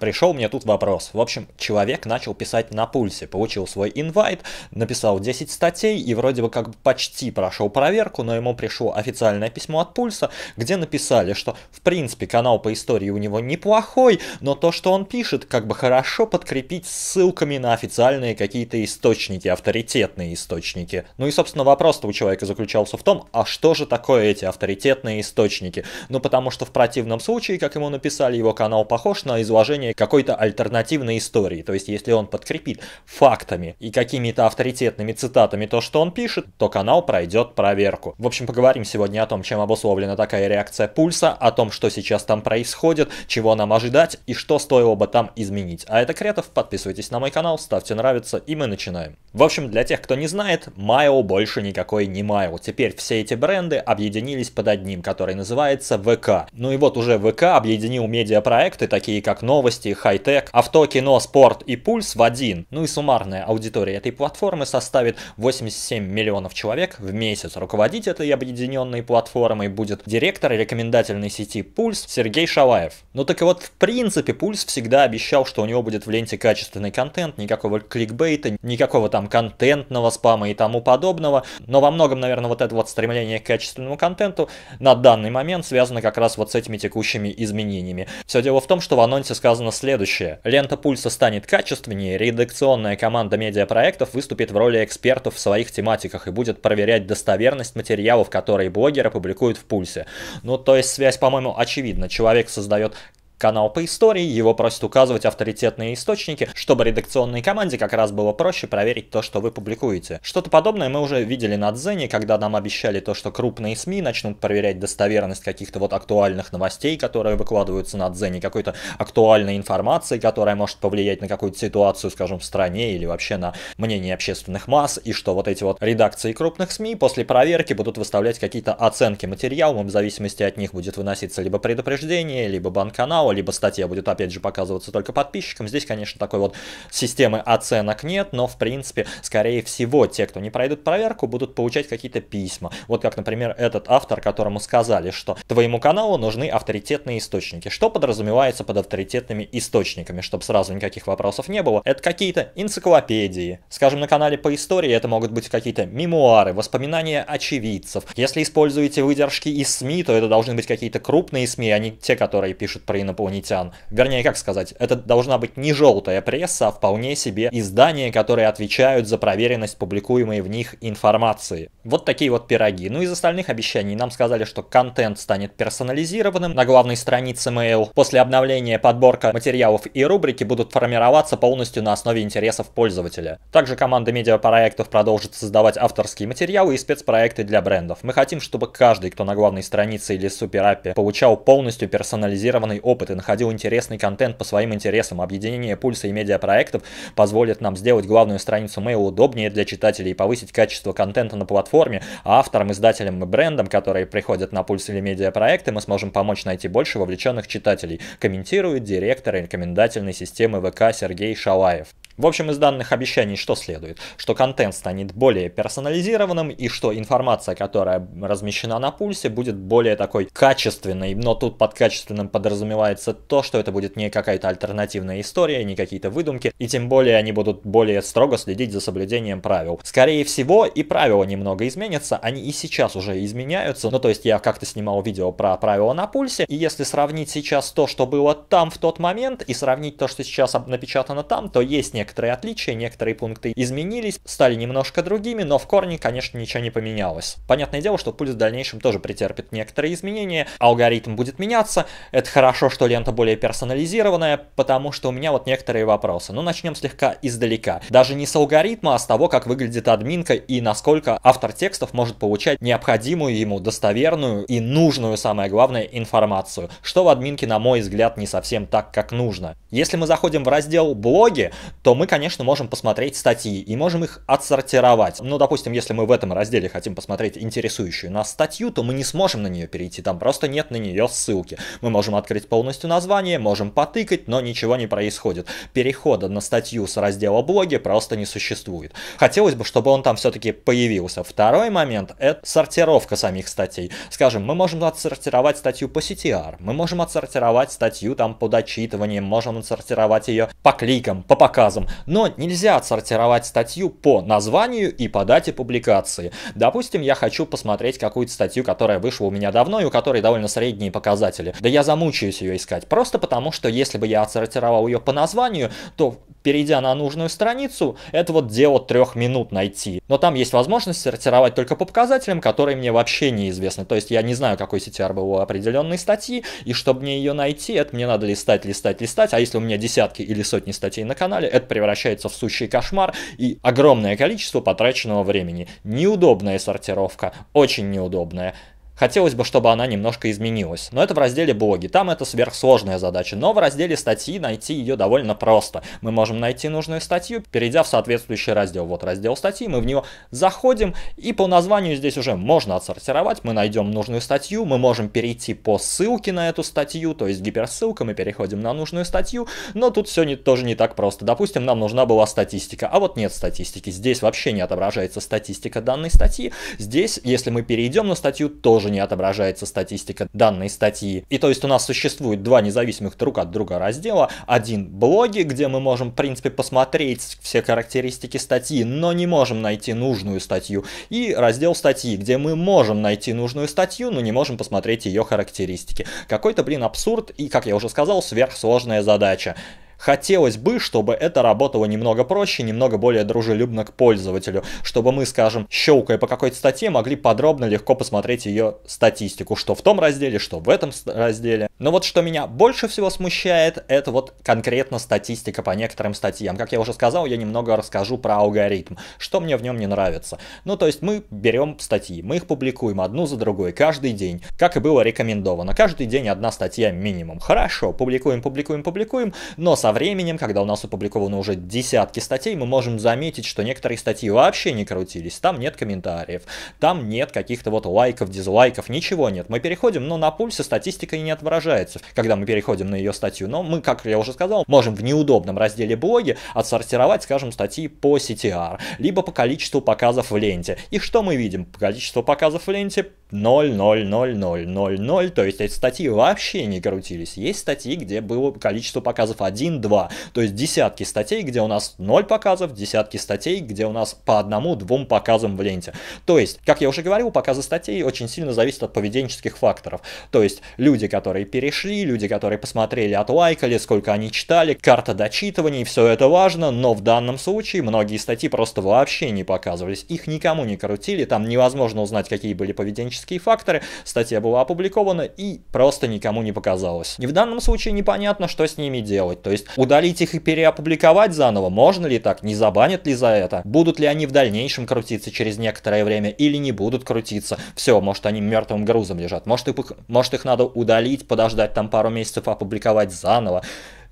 Пришел мне тут вопрос. В общем, человек начал писать на пульсе, получил свой инвайт, написал 10 статей и вроде бы как почти прошел проверку, но ему пришло официальное письмо от пульса, где написали, что в принципе канал по истории у него неплохой, но то, что он пишет, как бы хорошо подкрепить ссылками на официальные какие-то источники, авторитетные источники. Ну и собственно вопрос-то у человека заключался в том, а что же такое эти авторитетные источники? Ну потому что в противном случае, как ему написали, его канал похож на изложение какой-то альтернативной истории. То есть, если он подкрепит фактами и какими-то авторитетными цитатами то, что он пишет, то канал пройдет проверку. В общем, поговорим сегодня о том, чем обусловлена такая реакция пульса, о том, что сейчас там происходит, чего нам ожидать и что стоило бы там изменить. А это Кретов, подписывайтесь на мой канал, ставьте нравится и мы начинаем. В общем, для тех, кто не знает, Майл больше никакой не Майл. Теперь все эти бренды объединились под одним, который называется ВК. Ну и вот уже ВК объединил медиапроекты, такие как новости, новости, хай-тек, авто, кино, спорт и пульс в один. Ну и суммарная аудитория этой платформы составит 87 миллионов человек в месяц. Руководить этой объединенной платформой будет директор рекомендательной сети «Пульс» Сергей Шалаев. Ну так и вот, в принципе, «Пульс» всегда обещал, что у него будет в ленте качественный контент, никакого кликбейта, никакого там контентного спама и тому подобного. Но во многом, наверное, вот это вот стремление к качественному контенту на данный момент связано как раз вот с этими текущими изменениями. Все дело в том, что в анонсе сказано важно следующее. Лента пульса станет качественнее, редакционная команда медиапроектов выступит в роли экспертов в своих тематиках и будет проверять достоверность материалов, которые блогеры публикуют в пульсе. Ну, то есть связь, по-моему, очевидна. Человек создает канал по истории, его просят указывать авторитетные источники, чтобы редакционной команде как раз было проще проверить то, что вы публикуете. Что-то подобное мы уже видели на Дзене, когда нам обещали то, что крупные СМИ начнут проверять достоверность каких-то вот актуальных новостей, которые выкладываются на Дзене, какой-то актуальной информации, которая может повлиять на какую-то ситуацию, скажем, в стране или вообще на мнение общественных масс, и что вот эти вот редакции крупных СМИ после проверки будут выставлять какие-то оценки материалам, в зависимости от них будет выноситься либо предупреждение, либо канала либо статья будет опять же показываться только подписчикам. Здесь, конечно, такой вот системы оценок нет, но в принципе, скорее всего, те, кто не пройдут проверку, будут получать какие-то письма. Вот как, например, этот автор, которому сказали, что твоему каналу нужны авторитетные источники. Что подразумевается под авторитетными источниками, чтобы сразу никаких вопросов не было? Это какие-то энциклопедии. Скажем, на канале по истории это могут быть какие-то мемуары, воспоминания очевидцев. Если используете выдержки из СМИ, то это должны быть какие-то крупные СМИ, а не те, которые пишут про инопланетян инопланетян. Вернее, как сказать, это должна быть не желтая пресса, а вполне себе издания, которые отвечают за проверенность публикуемой в них информации. Вот такие вот пироги. Ну из остальных обещаний нам сказали, что контент станет персонализированным на главной странице Mail. После обновления подборка материалов и рубрики будут формироваться полностью на основе интересов пользователя. Также команда медиапроектов продолжит создавать авторские материалы и спецпроекты для брендов. Мы хотим, чтобы каждый, кто на главной странице или Суперапе, получал полностью персонализированный опыт и находил интересный контент по своим интересам. Объединение пульса и медиапроектов позволит нам сделать главную страницу Mail удобнее для читателей и повысить качество контента на платформе, а авторам, издателям и брендам, которые приходят на пульс или медиапроекты, мы сможем помочь найти больше вовлеченных читателей, комментирует директор рекомендательной системы ВК Сергей Шалаев. В общем, из данных обещаний что следует? Что контент станет более персонализированным и что информация, которая размещена на пульсе, будет более такой качественной, но тут под качественным подразумевается то, что это будет не какая-то альтернативная история, не какие-то выдумки, и тем более они будут более строго следить за соблюдением правил. Скорее всего, и правила немного изменятся, они и сейчас уже изменяются, ну то есть я как-то снимал видео про правила на пульсе, и если сравнить сейчас то, что было там в тот момент, и сравнить то, что сейчас напечатано там, то есть некоторые некоторые отличия, некоторые пункты изменились, стали немножко другими, но в корне, конечно, ничего не поменялось. Понятное дело, что пульс в дальнейшем тоже претерпит некоторые изменения, алгоритм будет меняться, это хорошо, что лента более персонализированная, потому что у меня вот некоторые вопросы. Но ну, начнем слегка издалека. Даже не с алгоритма, а с того, как выглядит админка и насколько автор текстов может получать необходимую ему достоверную и нужную, самое главное, информацию, что в админке, на мой взгляд, не совсем так, как нужно. Если мы заходим в раздел «Блоги», то то мы, конечно, можем посмотреть статьи и можем их отсортировать. Ну, допустим, если мы в этом разделе хотим посмотреть интересующую нас статью, то мы не сможем на нее перейти, там просто нет на нее ссылки. Мы можем открыть полностью название, можем потыкать, но ничего не происходит. Перехода на статью с раздела блоги просто не существует. Хотелось бы, чтобы он там все-таки появился. Второй момент — это сортировка самих статей. Скажем, мы можем отсортировать статью по CTR, мы можем отсортировать статью там по отчитыванием, можем отсортировать ее по кликам, по показам, текстом, но нельзя отсортировать статью по названию и по дате публикации. Допустим, я хочу посмотреть какую-то статью, которая вышла у меня давно и у которой довольно средние показатели. Да я замучаюсь ее искать, просто потому что если бы я отсортировал ее по названию, то перейдя на нужную страницу, это вот дело трех минут найти. Но там есть возможность сортировать только по показателям, которые мне вообще неизвестны. То есть я не знаю, какой CTR был у определенной статьи, и чтобы мне ее найти, это мне надо листать, листать, листать. А если у меня десятки или сотни статей на канале, это превращается в сущий кошмар и огромное количество потраченного времени. Неудобная сортировка, очень неудобная. Хотелось бы, чтобы она немножко изменилась. Но это в разделе блоги. Там это сверхсложная задача. Но в разделе статьи найти ее довольно просто. Мы можем найти нужную статью, перейдя в соответствующий раздел. Вот раздел статьи, мы в него заходим. И по названию здесь уже можно отсортировать. Мы найдем нужную статью. Мы можем перейти по ссылке на эту статью. То есть гиперссылка. Мы переходим на нужную статью. Но тут все не, тоже не так просто. Допустим, нам нужна была статистика. А вот нет статистики. Здесь вообще не отображается статистика данной статьи. Здесь, если мы перейдем на статью, тоже не отображается статистика данной статьи. И то есть у нас существует два независимых друг от друга раздела. Один блоги, где мы можем, в принципе, посмотреть все характеристики статьи, но не можем найти нужную статью. И раздел статьи, где мы можем найти нужную статью, но не можем посмотреть ее характеристики. Какой-то, блин, абсурд и, как я уже сказал, сверхсложная задача. Хотелось бы, чтобы это работало немного проще, немного более дружелюбно к пользователю, чтобы мы, скажем, щелкая по какой-то статье, могли подробно, легко посмотреть ее статистику, что в том разделе, что в этом разделе. Но вот что меня больше всего смущает, это вот конкретно статистика по некоторым статьям. Как я уже сказал, я немного расскажу про алгоритм, что мне в нем не нравится. Ну, то есть мы берем статьи, мы их публикуем одну за другой каждый день, как и было рекомендовано. Каждый день одна статья минимум. Хорошо, публикуем, публикуем, публикуем, но со со временем, когда у нас опубликовано уже десятки статей, мы можем заметить, что некоторые статьи вообще не крутились, там нет комментариев, там нет каких-то вот лайков, дизлайков, ничего нет. Мы переходим, но на пульсе статистика не отображается, когда мы переходим на ее статью. Но мы, как я уже сказал, можем в неудобном разделе блоги отсортировать, скажем, статьи по CTR, либо по количеству показов в ленте. И что мы видим? По количеству показов в ленте 0, 0, 0, 0, 0, 0, то есть эти статьи вообще не крутились. Есть статьи, где было количество показов 1, 2, то есть десятки статей, где у нас 0 показов, десятки статей, где у нас по одному, двум показам в ленте. То есть, как я уже говорил, показы статей очень сильно зависят от поведенческих факторов. То есть, люди, которые перешли, люди, которые посмотрели, отлайкали, сколько они читали, карта дочитываний, все это важно, но в данном случае многие статьи просто вообще не показывались, их никому не крутили, там невозможно узнать, какие были поведенческие человеческие факторы, статья была опубликована и просто никому не показалось. И в данном случае непонятно, что с ними делать, то есть удалить их и переопубликовать заново, можно ли так, не забанят ли за это, будут ли они в дальнейшем крутиться через некоторое время или не будут крутиться, все, может они мертвым грузом лежат, может их, может их надо удалить, подождать там пару месяцев, опубликовать заново.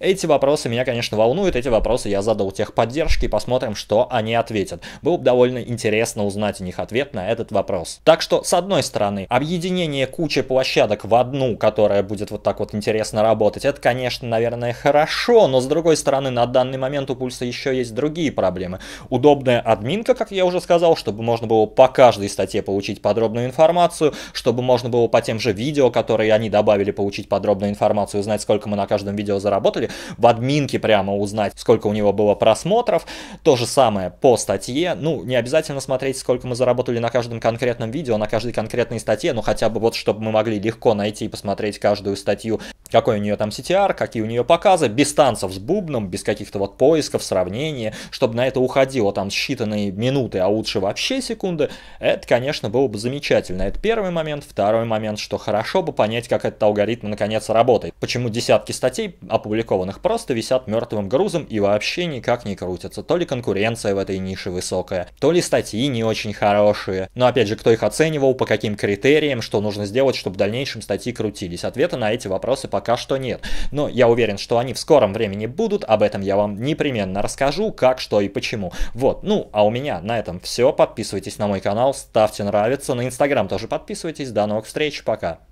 Эти вопросы меня, конечно, волнуют, эти вопросы я задал техподдержке, и посмотрим, что они ответят. Было бы довольно интересно узнать у них ответ на этот вопрос. Так что, с одной стороны, объединение кучи площадок в одну, которая будет вот так вот интересно работать, это, конечно, наверное, хорошо, но с другой стороны, на данный момент у пульса еще есть другие проблемы. Удобная админка, как я уже сказал, чтобы можно было по каждой статье получить подробную информацию, чтобы можно было по тем же видео, которые они добавили, получить подробную информацию, узнать, сколько мы на каждом видео заработали, в админке прямо узнать, сколько у него было просмотров. То же самое по статье. Ну, не обязательно смотреть, сколько мы заработали на каждом конкретном видео, на каждой конкретной статье, но хотя бы вот, чтобы мы могли легко найти и посмотреть каждую статью, какой у нее там CTR, какие у нее показы, без танцев с бубном, без каких-то вот поисков, сравнения, чтобы на это уходило там считанные минуты, а лучше вообще секунды, это, конечно, было бы замечательно. Это первый момент. Второй момент, что хорошо бы понять, как этот алгоритм наконец работает. Почему десятки статей опубликованы оцифрованных просто висят мертвым грузом и вообще никак не крутятся. То ли конкуренция в этой нише высокая, то ли статьи не очень хорошие. Но опять же, кто их оценивал, по каким критериям, что нужно сделать, чтобы в дальнейшем статьи крутились. Ответа на эти вопросы пока что нет. Но я уверен, что они в скором времени будут, об этом я вам непременно расскажу, как, что и почему. Вот, ну, а у меня на этом все. Подписывайтесь на мой канал, ставьте нравится, на инстаграм тоже подписывайтесь. До новых встреч, пока.